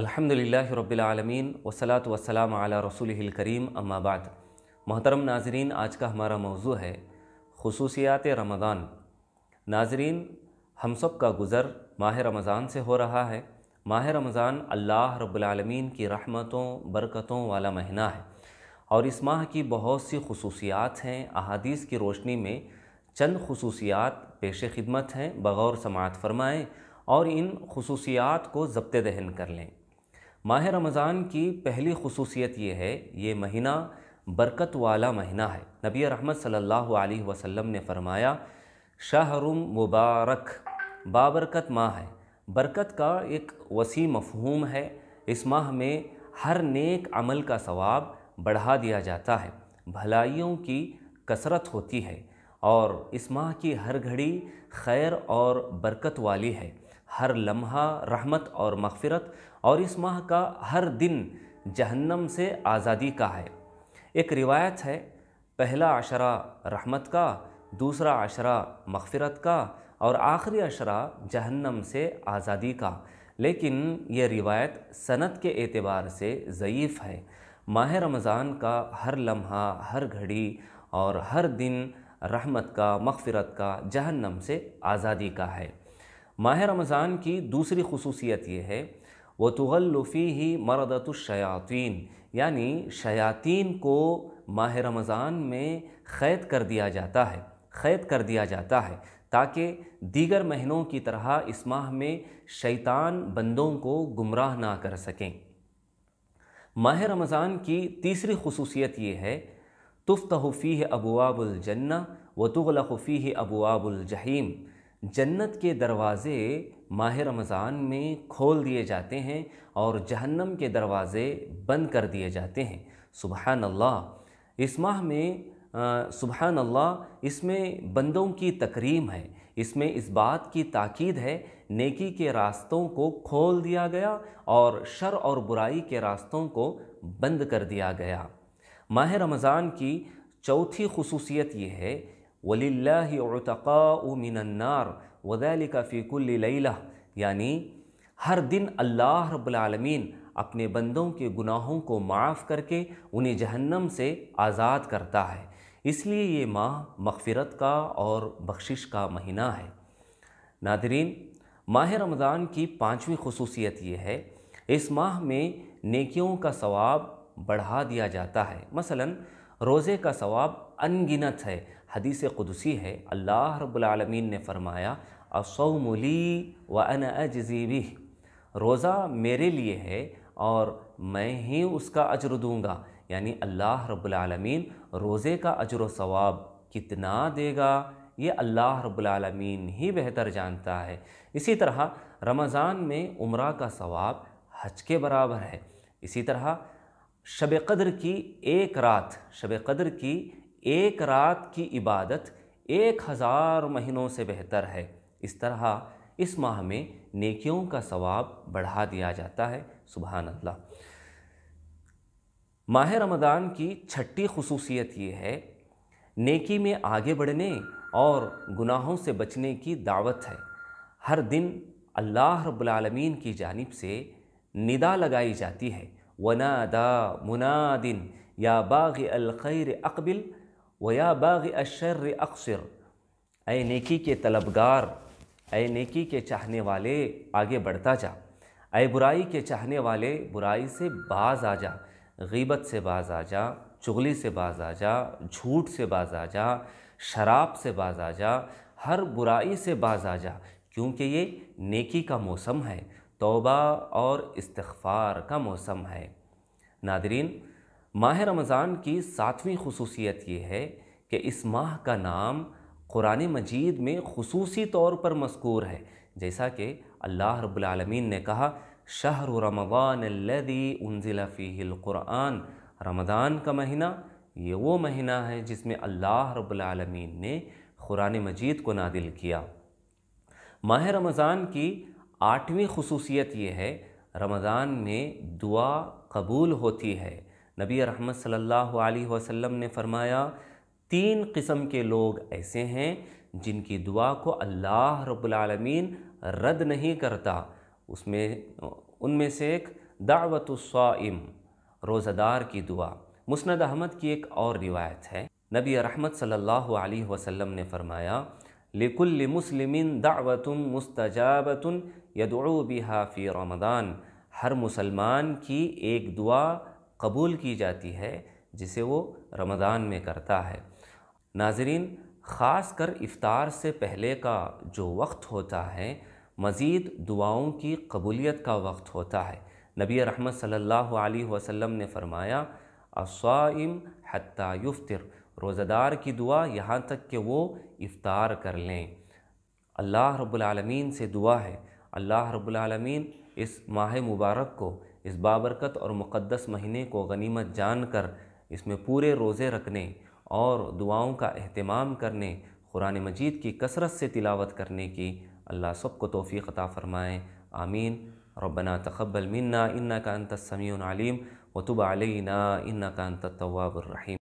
अल्हम्दुलिल्लाह रबालमीन वसलात वसलाम आला रसूल करीम अम्माबाद मोहतरम नाजरीन आज का हमारा मौजू है खसूसियात रमज़ान नाजरीन हम सब का गुज़र माह रमज़ान से हो रहा है माह रमज़ान अल्लाह रबालमीन की रहमतों बरकतों वाला महीना है और इस माह की बहुत सी खसूसियात हैं अहादीस की रोशनी में चंद खसूसियात पेश खिदमत हैं बग़ौर समात फरमाएँ और इन खसूसियात को जब्त दहन कर लें माह रमज़ान की पहली खसूसियत ये है ये महीना बरकत वाला महीना है नबी रहमत सल्लल्लाहु अलैहि वसल्लम ने फरमाया शाहरुम मुबारक बाबरकत माह है बरकत का एक वसी मफहूम है इस माह में हर नेक अमल का सवाब बढ़ा दिया जाता है भलाइयों की कसरत होती है और इस माह की हर घड़ी खैर और बरकत वाली है हर लम्हा रहमत और मगफ़रत और इस माह का हर दिन जहन्नम से आज़ादी का है एक रिवायत है पहला अशरा रहमत का दूसरा अशरा मगफ़रत का और आखिरी अशरा जहन्नम से आज़ादी का लेकिन यह रिवायत सनत के एतबार से ज़यीफ़ है माह रमज़ान का हर लम्हा हर घड़ी और हर दिन रहमत का मगफ़रत का जहन्नम से आज़ादी का है माह रमज़ान की दूसरी खसूसियत ये है व तुगल्लफ़ी ही मरदतुशयातीन यानी शयातीन को माह रमज़ान में क़ैद कर दिया जाता है क़ैद कर दिया जाता है ताकि दीगर महीनों की तरह इस माह में शैतान बंदों को गुमराह ना कर सकें माह रमज़ान की तीसरी खसूसियत ये है तुफ्तफ़ी अबुआबुलजन्ना व तुगलफ़ी अबुआबुलजहीम जन्नत के दरवाज़े माह रमज़ान में खोल दिए जाते हैं और जहन्नम के दरवाज़े बंद कर दिए जाते हैं सुबहान अल्लाह इस माह में सुबहान अल्लाह इसमें बंदों की तकरीम है इसमें इस बात की ताकीद है नेकी के रास्तों को खोल दिया गया और शर और बुराई के रास्तों को बंद कर दिया गया माह रमज़ान की चौथी खसूसियत ये है वलिल्लाह तक़ा मिनन्नार वदैलिका फ़ीकुल्ल लैला यानी हर दिन अल्लाह रब्लमीन अपने बंदों के गुनाहों को माफ़ करके उन्हें जहन्नम से आज़ाद करता है इसलिए ये माह मगफ़रत का और बख्शिश का महीना है नादरीन माह रमज़ान की पाँचवीं खसूसियत ये है इस माह में नेकियों का सवाब बढ़ा दिया जाता है मसलन रोज़े का सवाब अनगिनत है हदीस कुदसी है अल्लाह रबालमीन ने फ़रमाया असौमली व अन अजीबी रोज़ा मेरे लिए है और मैं ही उसका अजर दूँगा यानी अल्लाह रबालमीन रोज़े का अजर सवाब कितना देगा ये अल्लाह रबालमीन ही बेहतर जानता है इसी तरह रमज़ान में उम्र का सवाब हज के बराबर है इसी तरह शब कदर की एक रात शब कदर की एक रात की इबादत एक हज़ार महीनों से बेहतर है इस तरह इस माह में नेकियों का सवाब बढ़ा दिया जाता है सुबह अल्लाह माह रमदान की छठी खसूसियत ये है नेकी में आगे बढ़ने और गुनाहों से बचने की दावत है हर दिन अल्लाह रब्लमीन की जानब से निदा लगाई जाती है वनादा मुनादिन या बाग अलखैर अकबिल व या बाग अशर अक्सर ए नेकी के तलबगार ए नेकी के चाहने वाले आगे बढ़ता जा ए बुराई के चाहने वाले बुराई से बाज आ जा गीबत से बाज आ जा चुगली से बाज आ जा झूठ से बाज आ जा शराब से बाज आ जा हर बुराई से बाज आ जा क्योंकि ये नेकी का मौसम है तोबा और इस्तफ़ार का मौसम है नादरीन माह रमज़ान की सातवीं खसूसियत ये है कि इस माह का नाम क़ुरान मजीद में खसूस तौर पर मस्कूर है जैसा कि अल्लाह रबालमीन ने कहा शहर रमदान रमदान का महीना ये वो महीना है जिसमें अल्लाह रबालमीन ने क़ुरान मजीद को नादिल किया माह रमज़ान की आठवीं खसूसियत ये है रमज़ान में दुआ कबूल होती है नबी रहमत सल्लल्लाहु अलैहि वसल्लम ने फरमाया तीन किस्म के लोग ऐसे हैं जिनकी दुआ को अल्लाह रबालमीन रद्द नहीं करता उसमें उनमें से एक दावतम रोज़ादार की दुआ मुस्ंद अहमद की एक और रिवायत है नबी रहमत सल्लल्लाहु अलैहि वसल्लम ने फरमाया लिकुल मुस्लिमिन दावतुम मुस्तजाबतुन यदु बिहा फ़ी रमदान हर मुसलमान की एक दुआ कबूल की जाती है जिसे वो रमदान में करता है नाजरीन ख़ास कर इफ़ार से पहले का जो वक्त होता है मज़ीद दुआओं की कबूलियत का वक्त होता है नबी रहमत सल्लल्लाहु अलैहि वसल्लम ने फ़रमाया असाइम हत्ता युफ्तर रोज़ेदार की दुआ यहाँ तक कि वो इफ़ार कर लें अल्लाह रब्लमीन से दुआ है अल्लाह रब्लमीन इस माह मुबारक को इस बाबरकत और मुक़दस महीने को गनीमत जान कर इसमें पूरे रोज़े रखने और दुआओं का अहतमाम करने कुरान मजीद की कसरत से तिलावत करने की अल्लाह सब को तोफ़ी अता फ़रमाएँ आमीन रबना तकबल मन्ना इन्ना का अंत समीम वतुब आलना इन्ना का अंत तवाबरहीम